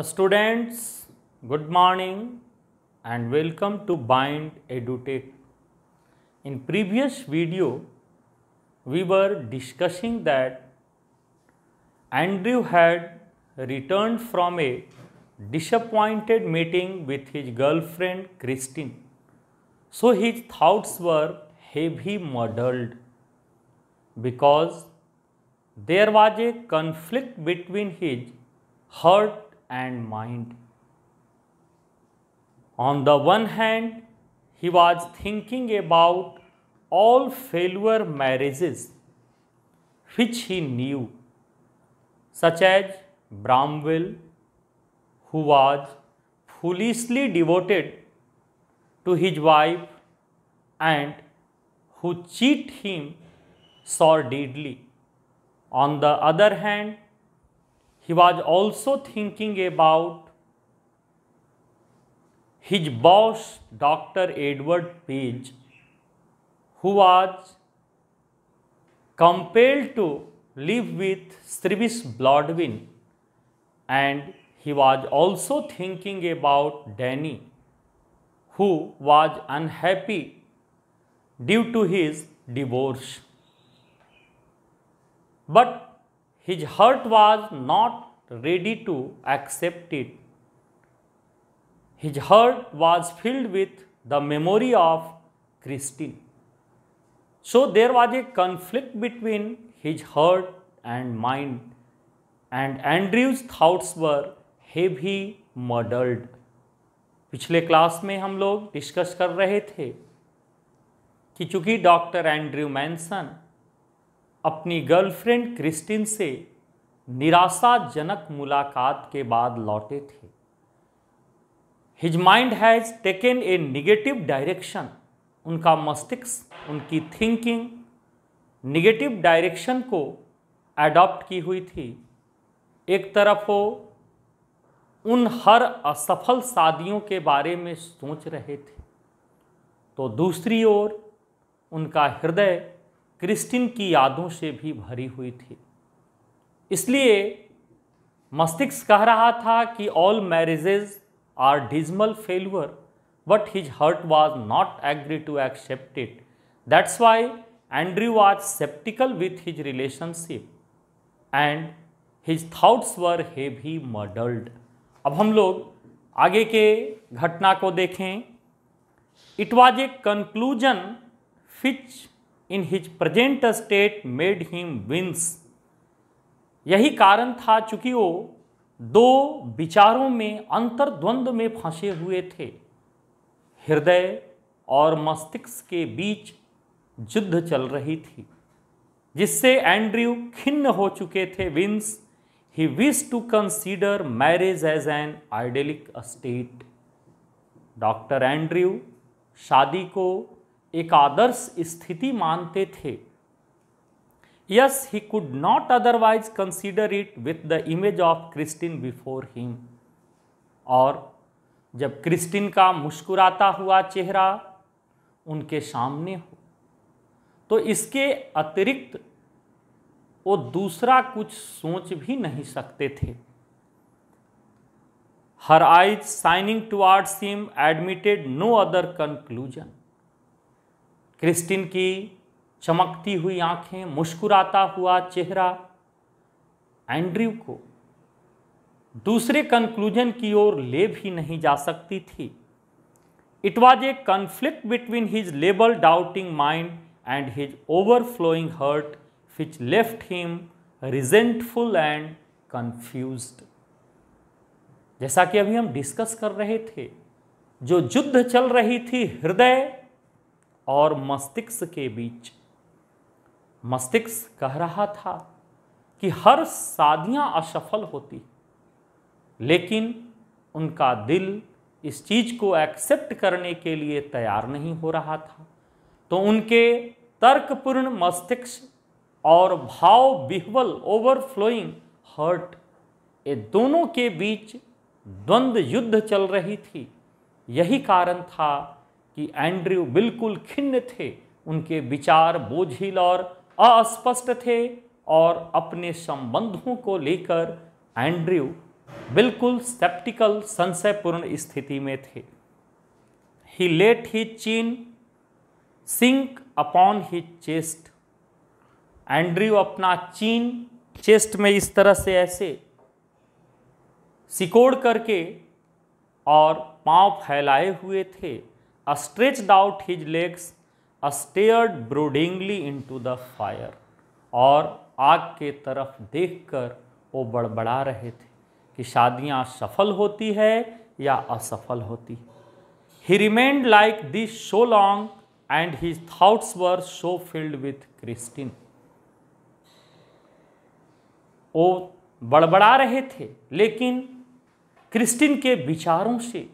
Uh, students, good morning and welcome to Bind EduTech. In previous video, we were discussing that Andrew had returned from a disappointed meeting with his girlfriend Christine. So his thoughts were heavy muddled because there was a conflict between his hurt and mind. On the one hand, he was thinking about all failure marriages which he knew, such as Bramwell, who was foolishly devoted to his wife and who cheated him sordidly. On the other hand, he was also thinking about his boss, Dr. Edward Page, who was compelled to live with stribis Bloodwin, and he was also thinking about Danny, who was unhappy due to his divorce. But his heart was not ready to accept it. His heart was filled with the memory of Christine. So there was a conflict between his heart and mind, and Andrew's thoughts were heavy muddled. पिछले class में हम लोग discuss कर रहे थे कि चूंकि doctor Andrew मैंसन अपनी गर्लफ्रेंड क्रिस्टिन से निराशाजनक मुलाकात के बाद लौटे थे his mind has taken a negative direction उनका मस्तिष्क उनकी थिंकिंग निगेटिव डायरेक्शन को एडॉप्ट की हुई थी एक तरफ वो उन हर असफल शादियों के बारे में सोच रहे थे तो दूसरी ओर उनका हृदय क्रिस्टिन की यादों से भी भरी हुई थी इसलिए मस्तिष्क कह रहा था कि all marriages are dismal failure but his heart was not agree to accept it that's why Andrew was sceptical with his relationship and his thoughts were भी मडल्ड अब हम लोग आगे के घटना को देखें it was a conclusion which in his present state made him wince यही कारण था चूंकि वो दो विचारों में अंतर्द्वंद में फंसे हुए थे हृदय और मस्तिष्क के बीच युद्ध चल रही थी जिससे एंड्रयू खिन्न हो चुके थे since he wish to consider marriage as an idyllic state doctor Andrew शादी को एक आदर्श स्थिति मानते थे yes he could not otherwise consider it with the image of Christine before him और जब क्रिस्टिन का मुस्कुराता हुआ चेहरा उनके सामने हो तो इसके अतिरिक्त वो दूसरा कुछ सोच भी नहीं सकते थे her eyes shining towards him admitted no other conclusion Christine की चमकती हुई आंखें मुस्कुराता हुआ चेहरा एंड्रयू को दूसरे कंक्लूजन की ओर ले भी नहीं जा सकती थी it was a conflict between his लेबल doubting mind and his overflowing heart which left him resentful and confuse जैसा कि अभी हम डिस्कस कर रहे थे जो युद्ध चल रही थी हृदय और मस्तिष्क के बीच मस्तिष्क कह रहा था कि हर शादियाँ असफल होती लेकिन उनका दिल इस चीज़ को एक्सेप्ट करने के लिए तैयार नहीं हो रहा था तो उनके तर्कपूर्ण मस्तिष्क और भाव बिहवल ओवरफ्लोइंग हर्ट ये दोनों के बीच द्वंद्व युद्ध चल रही थी यही कारण था कि एंड्रयू बिल्कुल खिन्न थे उनके विचार बोझिल और अस्पष्ट थे और अपने संबंधों को लेकर एंड्रयू बिल्कुल सेप्टिकल संशयपूर्ण स्थिति में थे ही let his chin sink upon his chest Andrew अपना चीन चेस्ट में इस तरह से ऐसे सिकोड़ करके और पांव फैलाए हुए थे stretch out his legs stared into the fire और आग के तरफ देखकर वो बड़बड़ा रहे थे कि शादियाँ सफल होती है या असफल होती है he remained like this so long and his thoughts were so filled with Christine वो बड़बड़ा रहे थे लेकिन क्रिस्टिन के विचारों से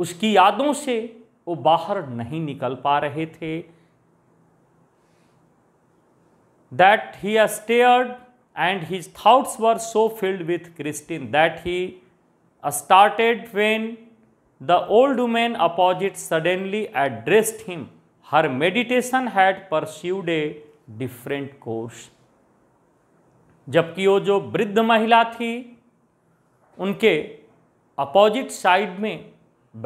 उसकी यादों से वो बाहर नहीं निकल पा रहे थे that he are stared and his thoughts were so filled with Christine that he started when the old woman opposite suddenly addressed him her meditation had pursued a different course जबकि वो जो वृद्ध महिला थी उनके अपोजिट साइड में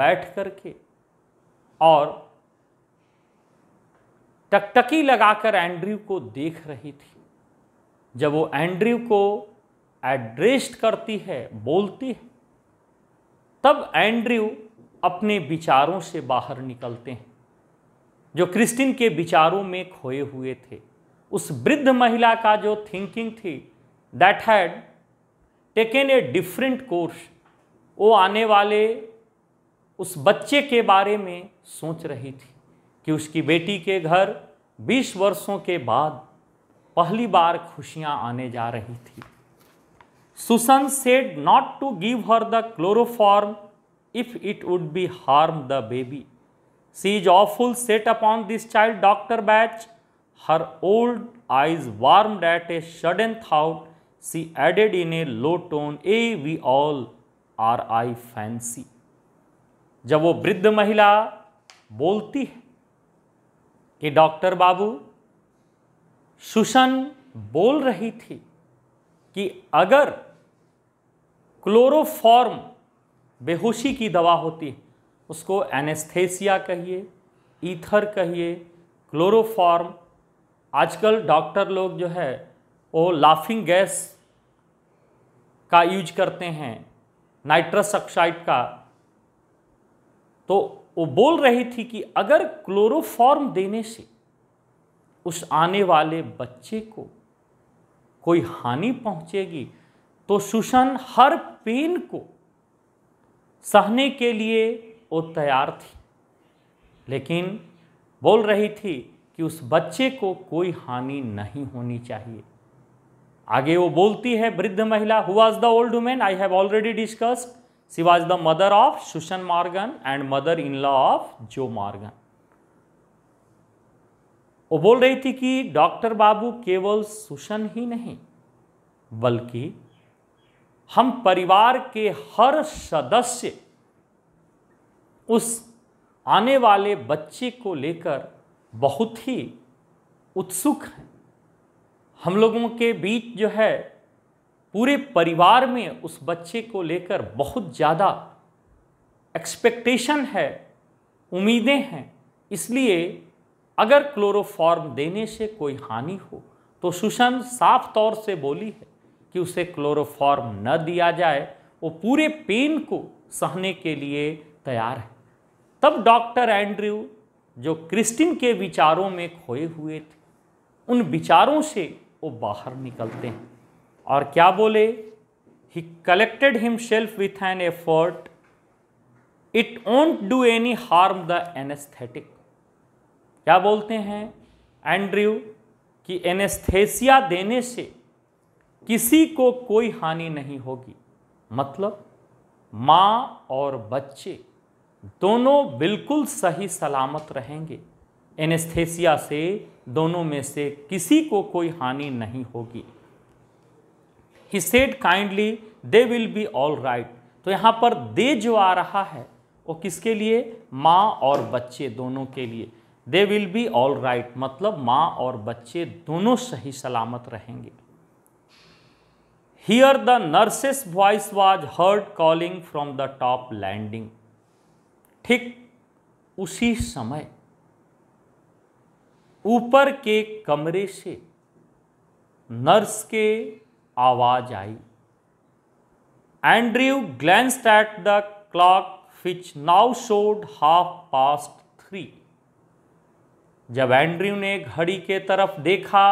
बैठ करके के और टकटकी लगाकर एंड्रयू को देख रही थी जब वो एंड्रयू को एड्रेस्ड करती है बोलती है तब एंड्रयू अपने विचारों से बाहर निकलते हैं जो क्रिस्टिन के विचारों में खोए हुए थे उस वृद्ध महिला का जो थिंकिंग थी that had taken a different course वो आने वाले उस बच्चे के बारे में सोच रही थी कि उसकी बेटी के घर 20 वर्षों के बाद पहली बार खुशियां आने जा रही थी Susan said not to give her the chloroform if it would be harm the baby she is awful set upon this child doctor batch her old eyes warm that a sudden thought she added in a low tone a we all are I fancy जब वो वृद्ध महिला बोलती है कि doctor बाबू सुशन बोल रही थी कि अगर क्लोरोफॉर्म बेहोशी की दवा होती है उसको एनेस्थेसिया कहिए ईथर कहिए क्लोरोफॉर्म आजकल डॉक्टर लोग जो है वो लाफिंग गैस का यूज करते हैं नाइट्रस ऑक्साइड का तो वो बोल रही थी कि अगर क्लोरोफॉर्म देने से उस आने वाले बच्चे को कोई हानि पहुंचेगी तो सुशन हर पेन को सहने के लिए वो तैयार थी लेकिन बोल रही थी कि उस बच्चे को कोई हानि नहीं होनी चाहिए आगे वो बोलती है वृद्ध महिला who was the old woman I have already discussed She was the mother of Susan Morgan and mother-in-law of Joe Morgan. वो बोल रही थी कि डॉक्टर बाबू केवल सुशन ही नहीं बल्कि हम परिवार के हर सदस्य उस आने वाले बच्चे को लेकर बहुत ही उत्सुक हैं हम लोगों के बीच जो है पूरे परिवार में उस बच्चे को लेकर बहुत ज़्यादा एक्सपेक्टेशन है उम्मीदें हैं इसलिए अगर क्लोरोफॉर्म देने से कोई हानि हो तो सुषम साफ तौर से बोली है कि उसे क्लोरोफॉर्म न दिया जाए वो पूरे पेन को सहने के लिए तैयार है तब डॉक्टर एंड्रयू जो क्रिस्टिन के विचारों में खोए हुए थे उन विचारों से वो बाहर निकलते हैं और क्या बोले he collected himself with an effort it won't do any harm the anaesthetic क्या बोलते हैं एंड्रयू कि एनेस्थेसिया देने से किसी को कोई हानि नहीं होगी मतलब माँ और बच्चे दोनों बिल्कुल सही सलामत रहेंगे एनेस्थेसिया से दोनों में से किसी को कोई हानि नहीं होगी he said kindly they will be all right तो यहाँ पर दे जो आ रहा है वो किसके लिए माँ और बच्चे दोनों के लिए they will be all right मतलब माँ और बच्चे दोनों सही सलामत रहेंगे here the nurse's voice was heard calling from the top landing ठीक उसी समय ऊपर के कमरे से नर्स के आवाज आई Andrew glanced at the clock which now showed half past three जब एंड्रयू ने घड़ी के तरफ देखा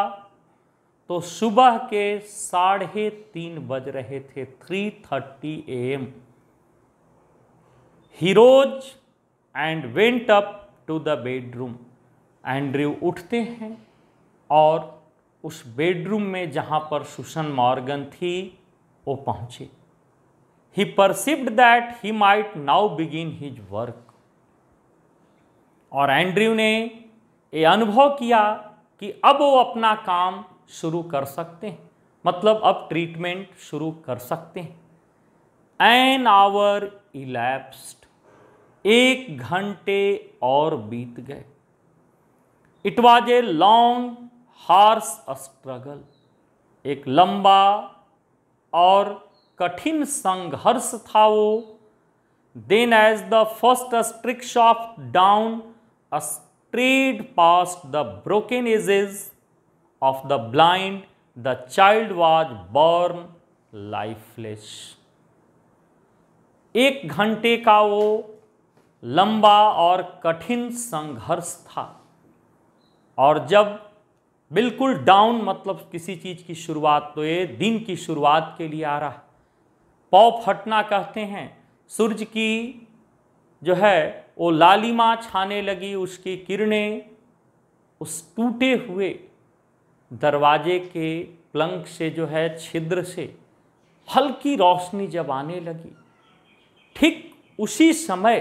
तो सुबह के साढ़े तीन बज रहे थे three thirty A M he rose and went up to the bedroom Andrew उठते हैं और उस बेडरूम में जहां पर सुसन मॉर्गन थी वो पहुंचे he perceived that he might now begin his work और एंड्रयू ने ये अनुभव किया कि अब वो अपना काम शुरू कर सकते हैं मतलब अब ट्रीटमेंट शुरू कर सकते हैं एन आवर इलेप्स्ड एक घंटे और बीत गए it was a long harsh struggle एक लंबा और कठिन संघर्ष था वो then as the first streaks of dawn straight past the broken edges of the blind the child was born lifeless एक घंटे का वो लंबा और कठिन संघर्ष था और जब बिल्कुल डाउन मतलब किसी चीज़ की शुरुआत तो ये दिन की शुरुआत के लिए आ रहा है पौ फटना कहते हैं सूर्य की जो है वो लालिमा छाने लगी उसकी किरणें उस टूटे हुए दरवाजे के प्लंक से जो है छिद्र से हल्की रोशनी जब आने लगी ठीक उसी समय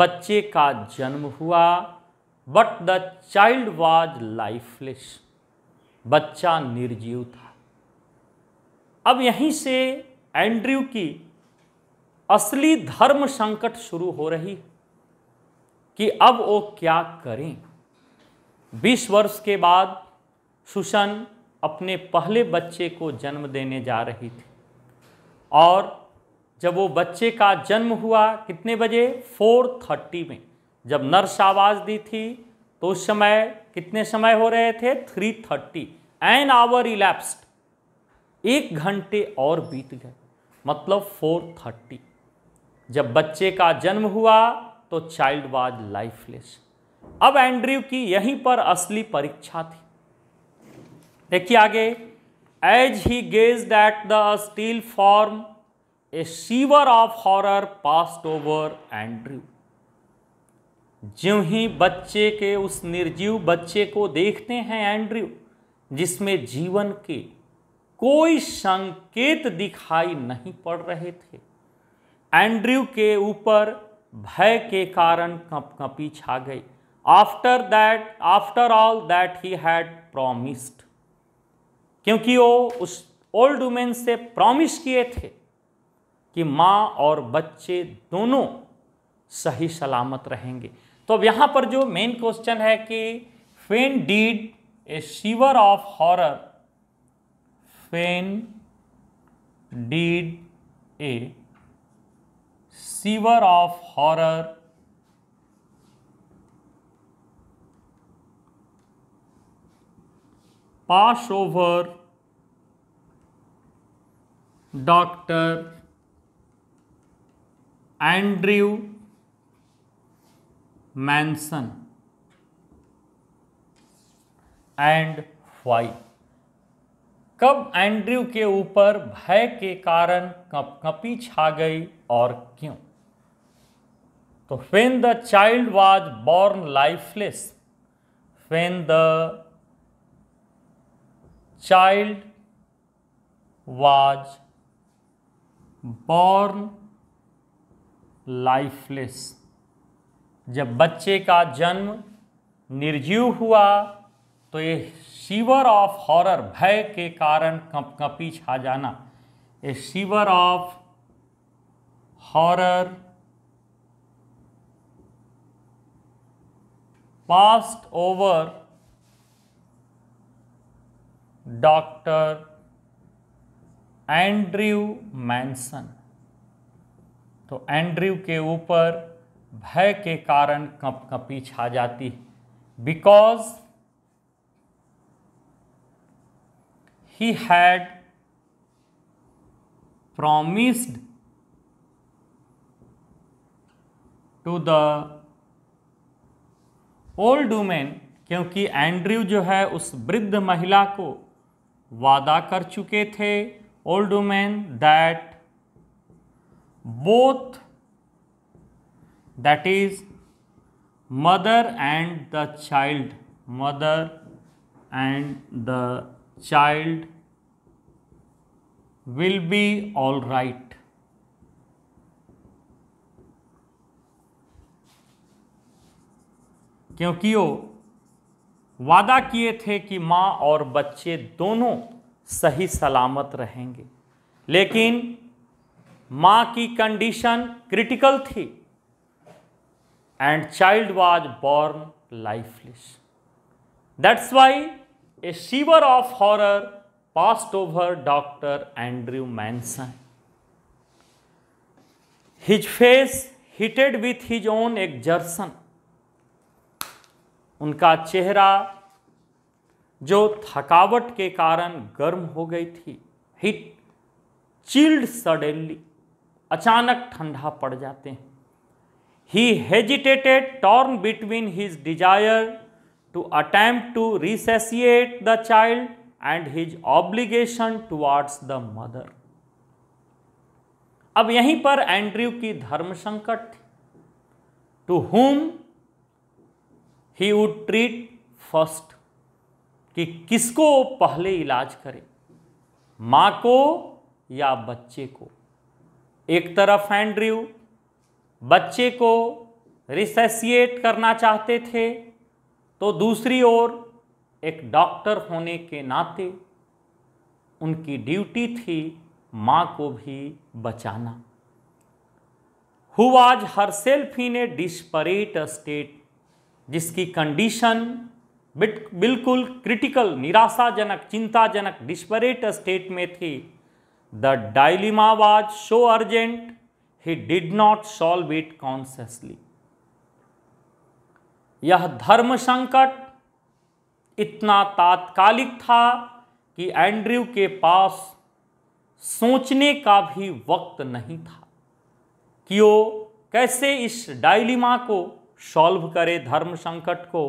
बच्चे का जन्म हुआ but the child was lifeless बच्चा निर्जीव था अब यहीं से एंड्रयू की असली धर्म संकट शुरू हो रही कि अब वो क्या करें 20 वर्ष के बाद सुशन अपने पहले बच्चे को जन्म देने जा रही थी और जब वो बच्चे का जन्म हुआ कितने बजे 4:30 में जब नर्स आवाज़ दी थी तो उस समय कितने समय हो रहे थे three thirty an hour elapsed एक घंटे और बीत गए मतलब फोर थर्टी जब बच्चे का जन्म हुआ तो चाइल्ड वाज लाइफलेस अब एंड्रयू की यहीं पर असली परीक्षा थी देखिए आगे as he gazed at the still form a shiver of horror passed over Andrew ज्यों ही बच्चे के उस निर्जीव बच्चे को देखते हैं एंड्रयू जिसमें जीवन के कोई संकेत दिखाई नहीं पड़ रहे थे एंड्रयू के ऊपर भय के कारण कप कपी छा गई after that after all that he had promised क्योंकि वो उस ओल्ड वुमेन से प्रॉमिस किए थे कि माँ और बच्चे दोनों सही सलामत रहेंगे तो अब यहाँ पर जो मेन क्वेश्चन है कि when did a shiver of horror when did a shiver of horror pass over doctor Andrew Manson and why कब एंड्रयू के ऊपर भय के कारण कपकपी छा गई और क्यों तो when the child was born lifeless when the child was born lifeless जब बच्चे का जन्म निर्जीव हुआ तो ये सीवर ऑफ हॉरर भय के कारण कपी छा जाना ये shiver of horror passed over doctor Andrew Manson तो एंड्रयू के ऊपर भय के कारण कप कपी छा जाती है because he had promised to the old woman क्योंकि एंड्रयू जो है उस वृद्ध महिला को वादा कर चुके थे old woman that both that is mother and the child mother and the child will be all right क्योंकि वो वादा किए थे कि माँ और बच्चे दोनों सही सलामत रहेंगे लेकिन माँ की कंडीशन क्रिटिकल थी and child was born lifeless that's why a shiver of horror passed over dr andrew manson his face heated with his own exertion उनका चेहरा जो थकावट के कारण गर्म हो गई थी हिट चिल्ड सडनली अचानक ठंडा पड़ जाते हैं he hesitated, torn between his desire to attempt to resatiate the child and his obligation towards the mother. अब यहीं पर एंड्रयू की धर्म संकट to whom he would treat first कि किसको पहले इलाज करें माँ को या बच्चे को एक तरफ एंड्रयू बच्चे को रिसेसिएट करना चाहते थे तो दूसरी ओर एक डॉक्टर होने के नाते उनकी ड्यूटी थी माँ को भी बचाना who was her self in a desperate state जिसकी कंडीशन बिल्कुल क्रिटिकल निराशाजनक चिंताजनक डिस्परेट स्टेट में थी the dilemma was so urgent he did not solve it consciously यह धर्म संकट इतना तात्कालिक था कि एंड्रयू के पास सोचने का भी वक्त नहीं था कि वो कैसे इस डायलिमा को सॉल्व करे धर्म संकट को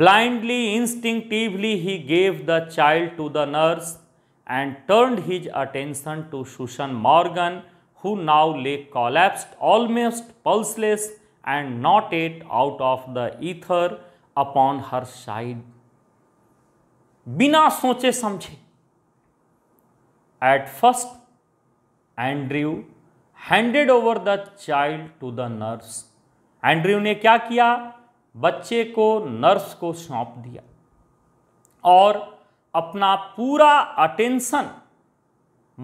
blindly instinctively he gave the child to the nurse and turned his attention to Susan Morgan, who now lay collapsed, almost pulseless, and not yet out of the ether upon her side. बिना सोचे समझे At first, Andrew handed over the child to the nurse. Andrew ने क्या किया बच्चे को nurse को सौंप दिया और अपना पूरा अटेंशन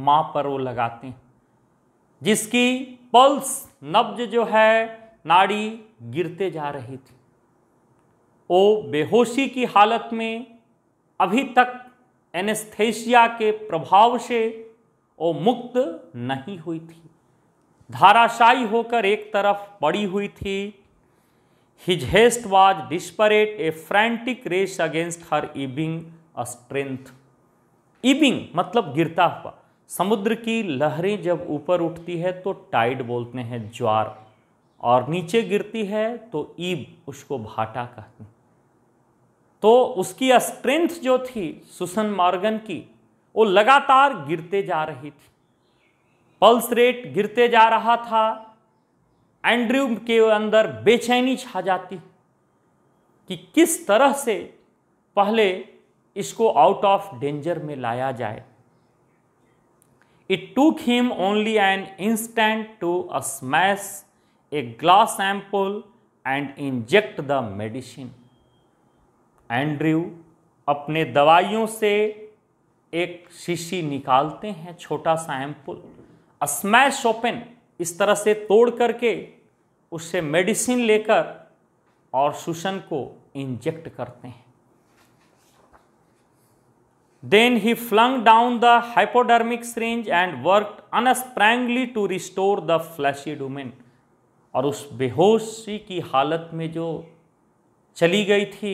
माँ पर वो लगाते हैं जिसकी पल्स नब्ज जो है नाड़ी गिरते जा रही थी वो बेहोशी की हालत में अभी तक एनेस्थेसिया के प्रभाव से वो मुक्त नहीं हुई थी धाराशायी होकर एक तरफ पड़ी हुई थी his haste was desperate a frantic race against her ebbing strength ebbing मतलब गिरता हुआ समुद्र की लहरें जब ऊपर उठती है तो टाइड बोलते हैं ज्वार और नीचे गिरती है तो ईब उसको भाटा कहते हैं तो उसकी स्ट्रेंथ जो थी सुसन मार्गन की वो लगातार गिरते जा रही थी पल्स रेट गिरते जा रहा था एंड्रयू के अंदर बेचैनी छा जाती कि किस तरह से पहले इसको आउट ऑफ डेंजर में लाया जाए it took him only an instant to a smash a glass ampoule and inject the medicine Andrew अपने दवाइयों से एक शीशी निकालते हैं छोटा सा एम्पुल स्मैश ओपन इस तरह से तोड़ करके उससे मेडिसिन लेकर और सुशन को इंजेक्ट करते हैं Then he flung down the hypodermic syringe and worked unspringly to restore the fleshy domain. और उस बेहोशी की हालत में जो चली गई थी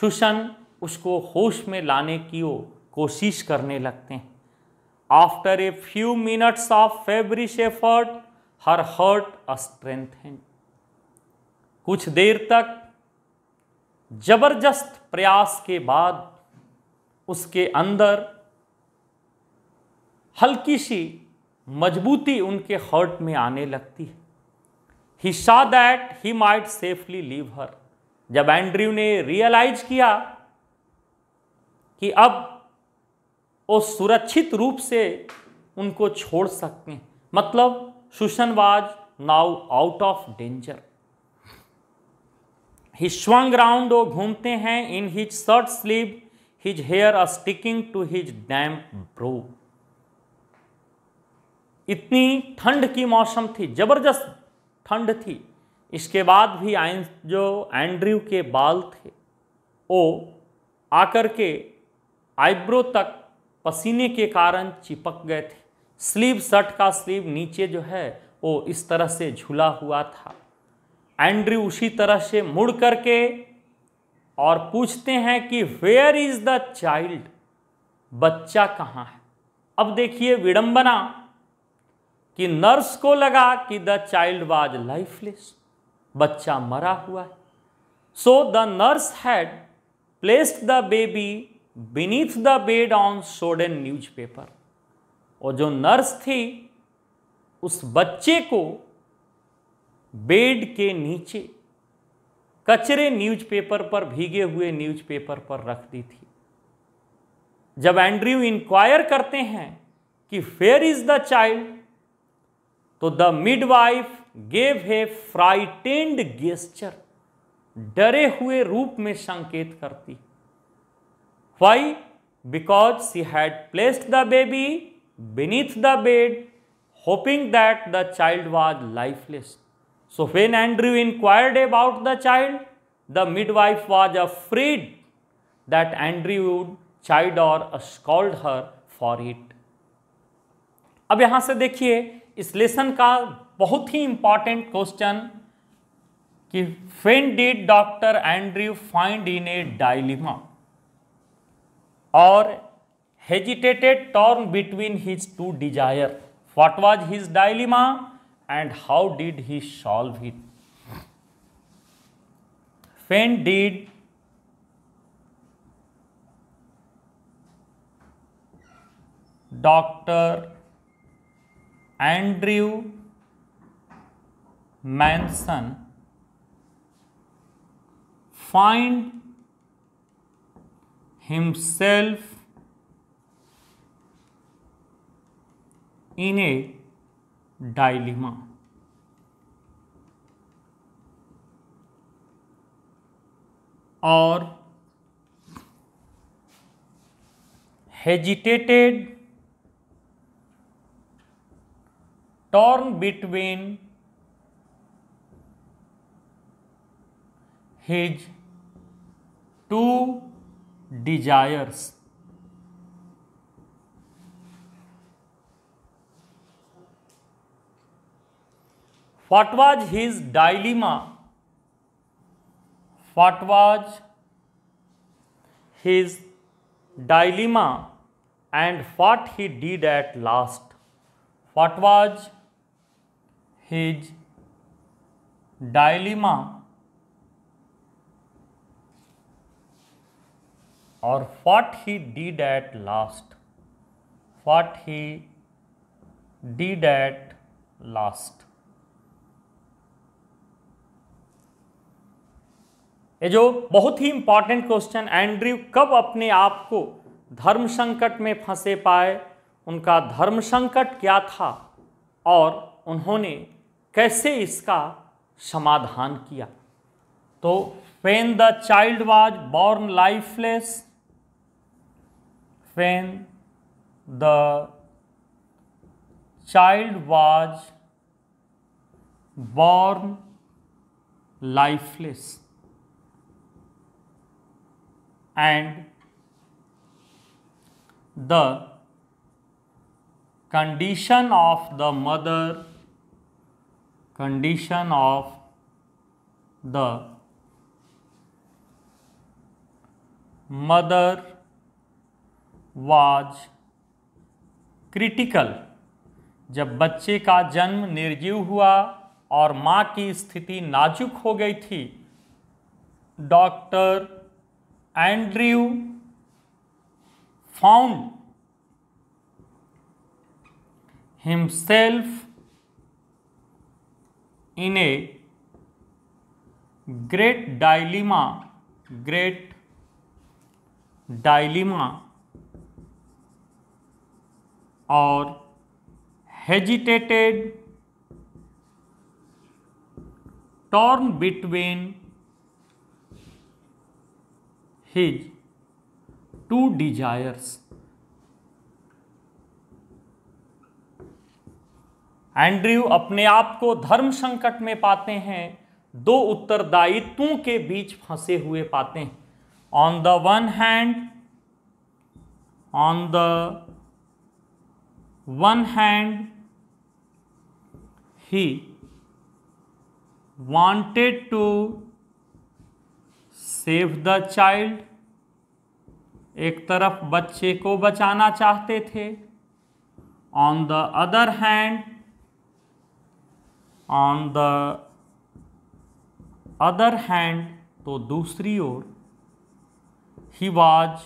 सुशन उसको होश में लाने की वो कोशिश करने लगते हैं after a few minutes of feverish effort her heart strengthened कुछ देर तक जबरदस्त प्रयास के बाद उसके अंदर हल्की सी मजबूती उनके हर्ट में आने लगती है he saw that he might safely leave her जब एंड्रयू ने रियलाइज किया कि अब वो सुरक्षित रूप से उनको छोड़ सकते हैं मतलब Susan was now out of danger he swung round वो घूमते हैं in his shirt sleeve his hair are sticking to his damp brow इतनी ठंड की मौसम थी जबरदस्त ठंड थी इसके बाद भी आइन जो एंड्रयू के बाल थे वो आकर के आईब्रो तक पसीने के कारण चिपक गए थे स्लीव शर्ट का स्लीव नीचे जो है वो इस तरह से झूला हुआ था एंड्रयू उसी तरह से मुड़ करके और पूछते हैं कि वेयर इज द चाइल्ड बच्चा कहाँ है अब देखिए विडंबना कि नर्स को लगा कि द चाइल्ड वाज लाइफलेस बच्चा मरा हुआ है so the nurse had placed the baby beneath the bed on sodden paper और जो नर्स थी उस बच्चे को बेड के नीचे कचरे न्यूज़पेपर पर भीगे हुए न्यूज़पेपर पर रख दी थी जब एंड्रयू इंक्वायर करते हैं कि फेयर इज द चाइल्ड तो द मिडवाइफ गेव है फ्राइटेंड गेस्चर डरे हुए रूप में संकेत करती why because she had placed the baby beneath the bed hoping that the child was lifeless So when Andrew inquired about the child, the midwife was afraid that Andrew would chide or scold her for it. ab yahan se dekhiye is lesson ka bahut hi important question ki when did dr andrew find in a dilemma or hesitated torn between his two desire what was his dilemma and how did he solve it? Fenn did Dr. Andrew Manson find himself in a dilemma और hesitated torn between his two desires What was his dilemma? What was his dilemma and what he did at last? What was his dilemma or what he did at last? What he did at last? ये जो बहुत ही important question Andrew कब अपने आप को धर्म संकट में फंसे पाए उनका धर्म संकट क्या था और उन्होंने कैसे इसका समाधान किया तो when the child was born lifeless when the child was born lifeless and the condition of the mother condition of the mother was critical जब बच्चे का जन्म निर्जीव हुआ और माँ की स्थिति नाजुक हो गई थी doctor Andrew found himself in a great dilemma great dilemma और hesitated torn between his two desires Andrew अपने आप को धर्म संकट में पाते हैं दो उत्तरदायित्वों के बीच फंसे हुए पाते हैं on the one hand on the one hand he wanted to save the child एक तरफ बच्चे को बचाना चाहते थे on the other hand on the other hand तो दूसरी ओर he was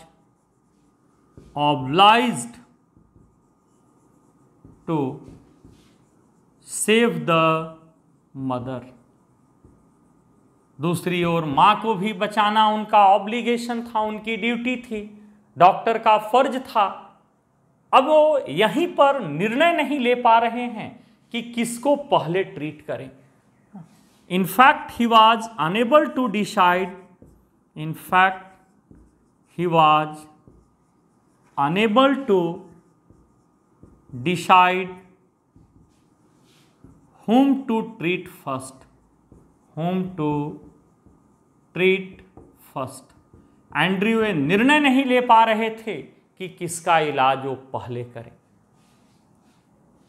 obliged to save the mother दूसरी ओर माँ को भी बचाना उनका ऑब्लिगेशन था उनकी ड्यूटी थी डॉक्टर का फर्ज था अब वो यहीं पर निर्णय नहीं ले पा रहे हैं कि किसको पहले ट्रीट करें in fact he was unable to decide in fact he was unable to decide whom to treat first whom to treat first एंड्रयूए निर्णय नहीं ले पा रहे थे कि किसका इलाज वो पहले करें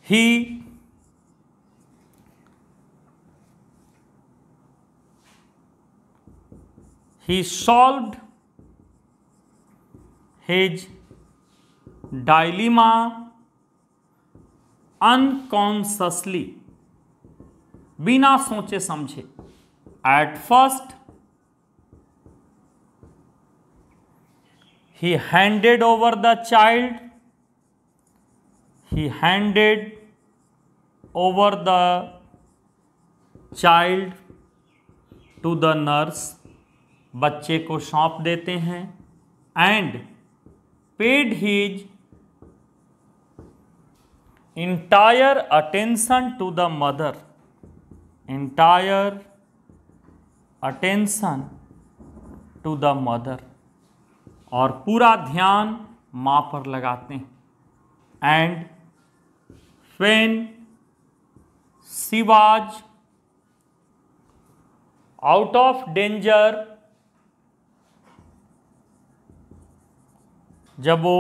ही he solved his dilemma unconsciously बिना सोचे समझे at first he handed over the child he handed over the child to the nurse बच्चे को सौंप देते हैं and paid his entire attention to the mother entire attention to the mother और पूरा ध्यान माँ पर लगाते हैं and when she was out of danger जब वो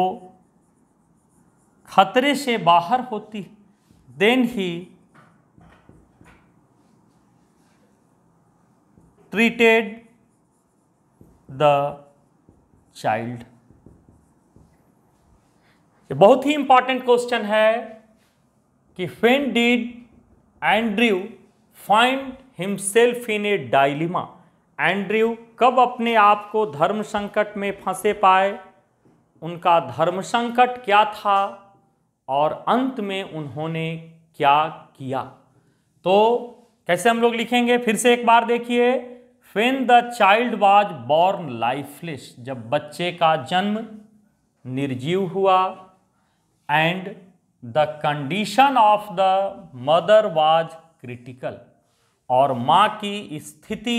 खतरे से बाहर होती then he treated the child ये बहुत ही इंपॉर्टेंट क्वेश्चन है कि when did Andrew find himself in a dilemma Andrew कब अपने आप को धर्म संकट में फंसे पाए उनका धर्म संकट क्या था और अंत में उन्होंने क्या किया तो कैसे हम लोग लिखेंगे फिर से एक बार देखिए when the child was born lifeless जब बच्चे का जन्म निर्जीव हुआ and the condition of the mother was critical और माँ की स्थिति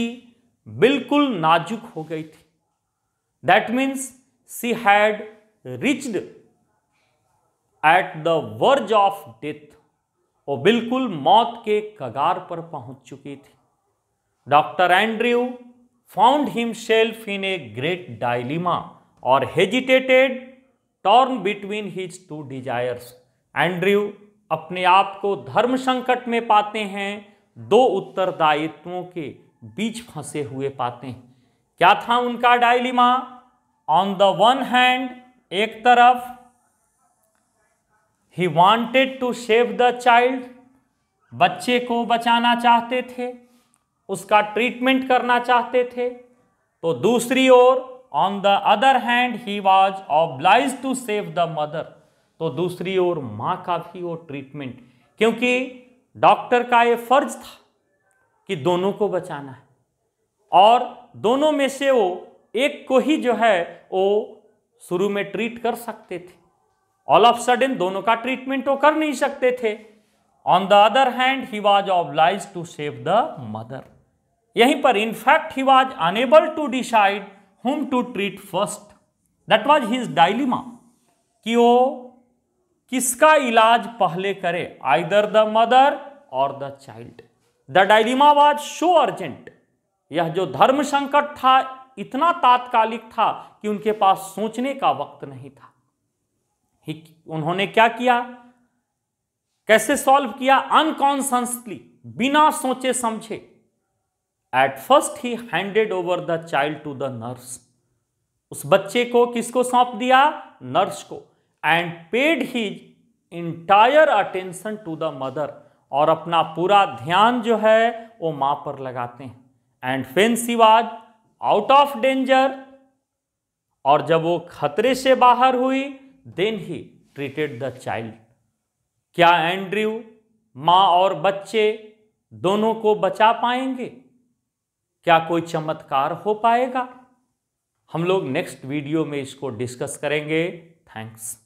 बिल्कुल नाजुक हो गई थी that means she had reached at the verge of death वो बिल्कुल मौत के कगार पर पहुंच चुकी थी doctor Andrew found himself in a great dilemma और hesitated torn between his two desires Andrew अपने आप को धर्म संकट में पाते हैं दो उत्तरदायित्वों के बीच फंसे हुए पाते हैं क्या था उनका dilemma on the one hand एक तरफ he wanted to save the child बच्चे को बचाना चाहते थे उसका ट्रीटमेंट करना चाहते थे तो दूसरी ओर on the other hand he was obliged to save the mother तो दूसरी ओर माँ का भी वो ट्रीटमेंट क्योंकि डॉक्टर का ये फर्ज था कि दोनों को बचाना है और दोनों में से वो एक को ही जो है वो शुरू में ट्रीट कर सकते थे ऑल ऑफ सडन दोनों का ट्रीटमेंट वो कर नहीं सकते थे on the other hand he was obliged to save the mother यहीं पर in fact he was unable to decide whom to treat first that was his dilemma कि वो किसका इलाज पहले करे आइदर द मदर और the child the dilemma was so urgent यह जो धर्म संकट था इतना तात्कालिक था कि उनके पास सोचने का वक्त नहीं था उन्होंने क्या किया कैसे सॉल्व किया अनकॉन्सली बिना सोचे समझे at first he handed over the child to the nurse उस बच्चे को किसको सौंप दिया नर्स को and paid his entire attention to the mother और अपना पूरा ध्यान जो है वो माँ पर लगाते हैं and when she was out of danger और जब वो खतरे से बाहर हुई then he treated the child क्या एंड्रयू माँ और बच्चे दोनों को बचा पाएंगे क्या कोई चमत्कार हो पाएगा हम लोग नेक्स्ट वीडियो में इसको डिस्कस करेंगे थैंक्स